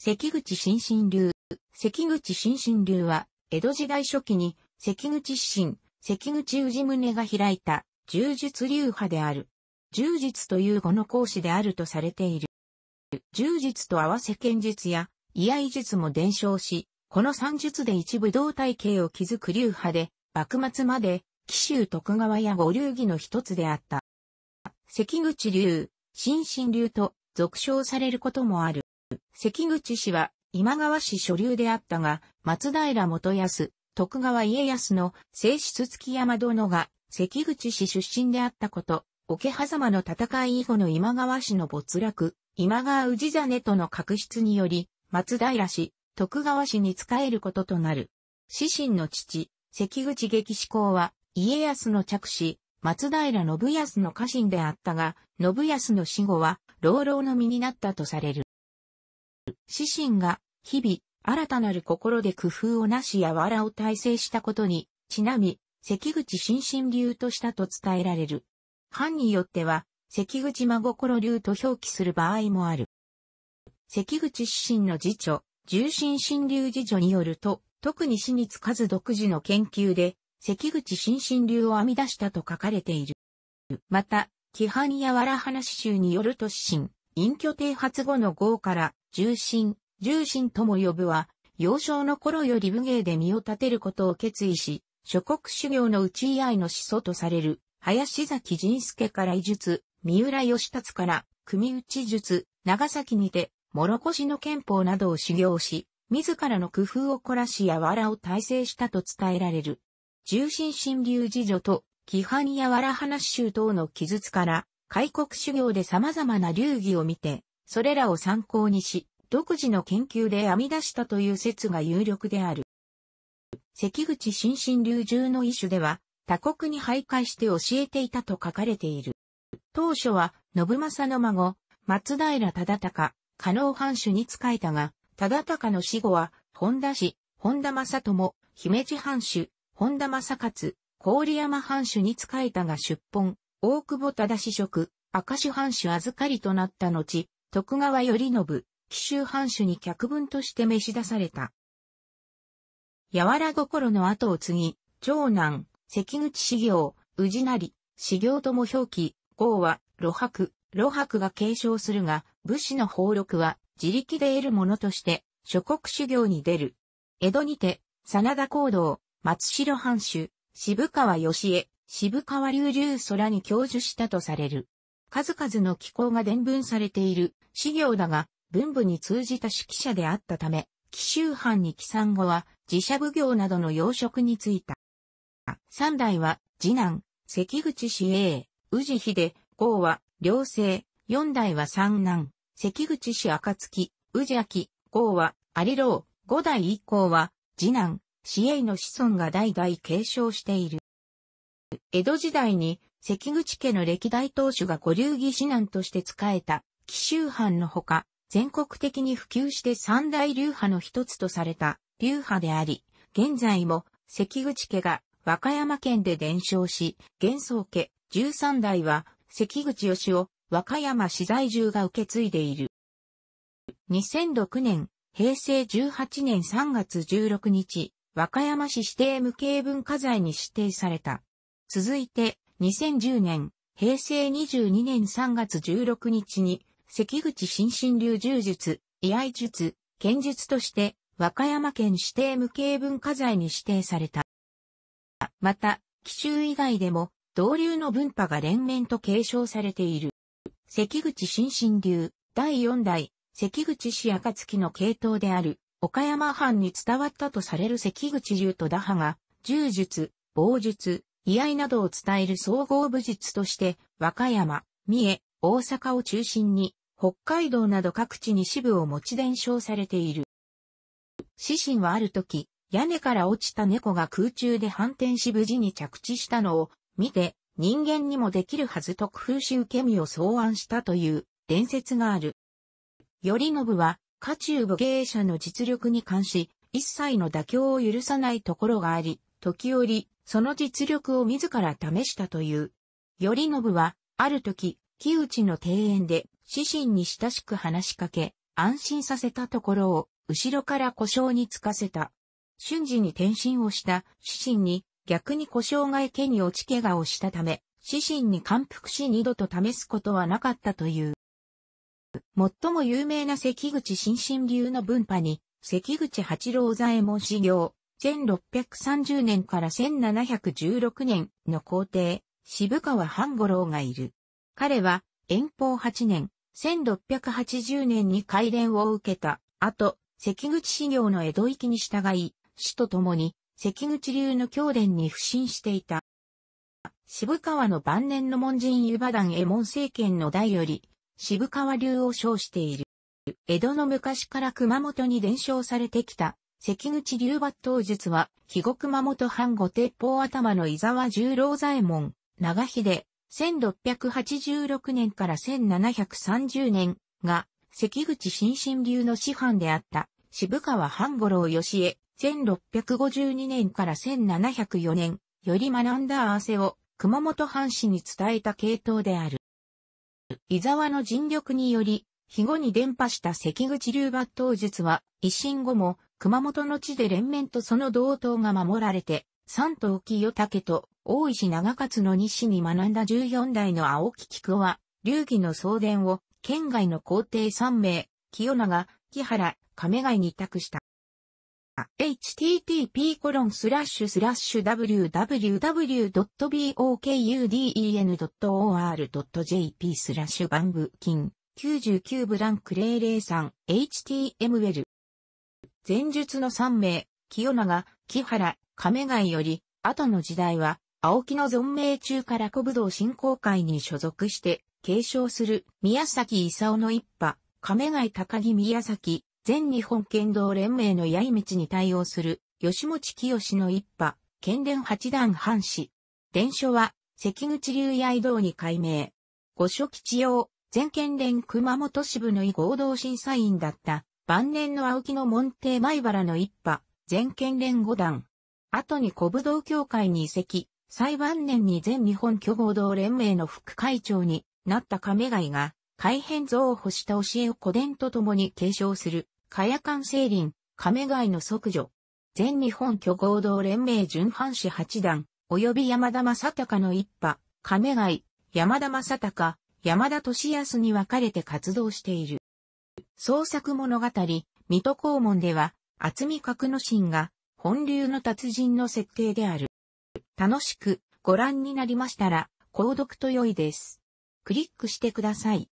関口新進流。関口新進流は、江戸時代初期に関口新、関口氏宗が開いた柔術流派である。柔術という語の講師であるとされている。柔術と合わせ剣術や居合術も伝承し、この三術で一部同体系を築く流派で、幕末まで紀州徳川や五流儀の一つであった。関口流、新進流と俗称されることもある。関口氏は今川氏所流であったが、松平元康、徳川家康の正室月山殿が関口氏出身であったこと、桶狭間の戦い以後の今川氏の没落、今川氏真との確執により、松平氏、徳川氏に仕えることとなる。死神の父、関口激志公は、家康の着子、松平信康の家臣であったが、信康の死後は、老老の身になったとされる。自身が日々新たなる心で工夫をなしやわらを体制したことに、ちなみ、関口新進流としたと伝えられる。藩によっては、関口真心流と表記する場合もある。関口自身の辞書、重心心流辞書によると、特に死につかず独自の研究で、関口新進流を編み出したと書かれている。また、規範やわら話集によると指針、隠居帝発後の号から、重臣、重臣とも呼ぶは、幼少の頃より武芸で身を立てることを決意し、諸国修行の内、ち合いの始祖とされる、林崎仁介から医術、三浦義達から、組打ち術、長崎にて、諸越の憲法などを修行し、自らの工夫を凝らし柔らを大成したと伝えられる。重心神流辞助と、規範柔ら話集等の記述から、開国修行で様々な流儀を見て、それらを参考にし、独自の研究で編み出したという説が有力である。関口新進流中の一種では、他国に徘徊して教えていたと書かれている。当初は、信正の孫、松平忠孝、加納藩主に仕えたが、忠孝の死後は、本田氏、本田正友、姫路藩主、本田正勝、郡山藩主に仕えたが出奔、大久保忠氏職、赤主藩主預かりとなった後、徳川頼信、紀州藩主に脚分として召し出された。柔ら心の後を継ぎ、長男、関口修行、宇治成、修行とも表記、号は、露白、露白が継承するが、武士の俸禄は、自力で得るものとして、諸国修行に出る。江戸にて、真田行動、松代藩主、渋川義江、渋川隆隆空に教授したとされる。数々の気候が伝文されている資料だが、文部に通じた指揮者であったため、紀州藩に帰参後は自社奉行などの要職に就いた。三代は次男、関口市営、宇治秀、号は良生。四代は三男、関口市暁、宇治秋、号は有郎、五代以降は次男、市営の子孫が代々継承している。江戸時代に関口家の歴代当主が五流儀指南として仕えた、紀州藩のほか、全国的に普及して三大流派の一つとされた流派であり、現在も関口家が和歌山県で伝承し、元宗家13代は関口義を和歌山市在住が受け継いでいる。2006年、平成18年3月16日、和歌山市指定無形文化財に指定された。続いて、2010年、平成22年3月16日に、関口新進流柔術、居合術、剣術として、和歌山県指定無形文化財に指定された。また、奇襲以外でも、同流の文化が連綿と継承されている。関口新進流、第4代、関口氏暁の系統である、岡山藩に伝わったとされる関口流と打破が、柔術、棒術、居合などを伝える総合武術として、和歌山、三重、大阪を中心に、北海道など各地に支部を持ち伝承されている。指針はある時、屋根から落ちた猫が空中で反転し無事に着地したのを見て、人間にもできるはずと工夫し受け身を草案したという伝説がある。頼信は、家中武芸者の実力に関し、一切の妥協を許さないところがあり、時折、その実力を自ら試したという。頼信は、ある時、木内の庭園で、子神に親しく話しかけ、安心させたところを、後ろから故障につかせた。瞬時に転身をした子神に、逆に故障が池に落ち怪我をしたため、子神に感服し二度と試すことはなかったという。最も有名な関口新進流の分派に、関口八郎左衛門修行、1630年から1716年の皇帝、渋川半五郎がいる。彼は、遠方8年、1680年に改連を受けた後、関口修行の江戸行きに従い、死と共に関口流の教伝に不信していた。渋川の晩年の門人湯馬団衛門政権の代より、渋川流を称している。江戸の昔から熊本に伝承されてきた関口流抜刀術は、肥後熊本藩後鉄砲頭の伊沢十郎左衛門、長秀、1686年から1730年が、関口新進流の師範であった、渋川半五郎義江、1652年から1704年、より学んだ合わせを、熊本藩士に伝えた系統である。伊沢の尽力により、肥後に伝播した関口流抜刀術は、維新後も、熊本の地で連綿とその同等が守られて、三島清武と大石長勝の西に学んだ14代の青木菊は、流儀の送電を県外の皇帝3名、清永、木原、亀貝に託した。http コロンスラッシュ www.bokuden.or.jp スラッシュバンブ金99ブランク003 html 前述の三名、清永、木原、亀貝より、後の時代は、青木の存命中から古武道振興会に所属して、継承する宮崎勲の一派、亀貝高木宮崎、全日本剣道連盟の八重道に対応する、吉持清の一派、県連八段藩士。伝書は、関口流八重道に改名。五所吉用、全県連熊本支部の異合同審査員だった、晩年の青木の門弟前原の一派、全県連五団。後に古武道協会に移籍、最晩年に全日本巨合同連盟の副会長になった亀貝が、改変を欲した教えを古伝と共に継承する、かやかん聖林、亀貝の即女。全日本巨合同連盟準藩士八団、及び山田正隆の一派、亀貝、山田正隆、山田俊康に分かれて活動している。創作物語、水戸黄門では、厚み格之進が、本流の達人の設定である。楽しくご覧になりましたら、購読と良いです。クリックしてください。